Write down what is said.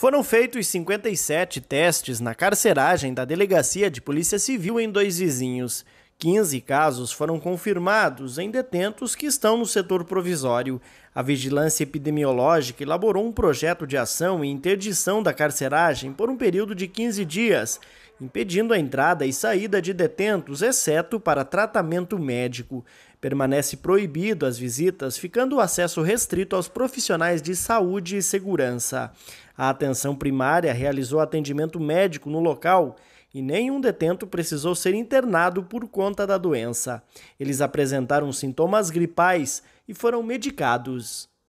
Foram feitos 57 testes na carceragem da Delegacia de Polícia Civil em dois vizinhos, 15 casos foram confirmados em detentos que estão no setor provisório. A Vigilância Epidemiológica elaborou um projeto de ação e interdição da carceragem por um período de 15 dias, impedindo a entrada e saída de detentos, exceto para tratamento médico. Permanece proibido as visitas, ficando o acesso restrito aos profissionais de saúde e segurança. A atenção primária realizou atendimento médico no local e nenhum detento precisou ser internado por conta da doença. Eles apresentaram sintomas gripais e foram medicados.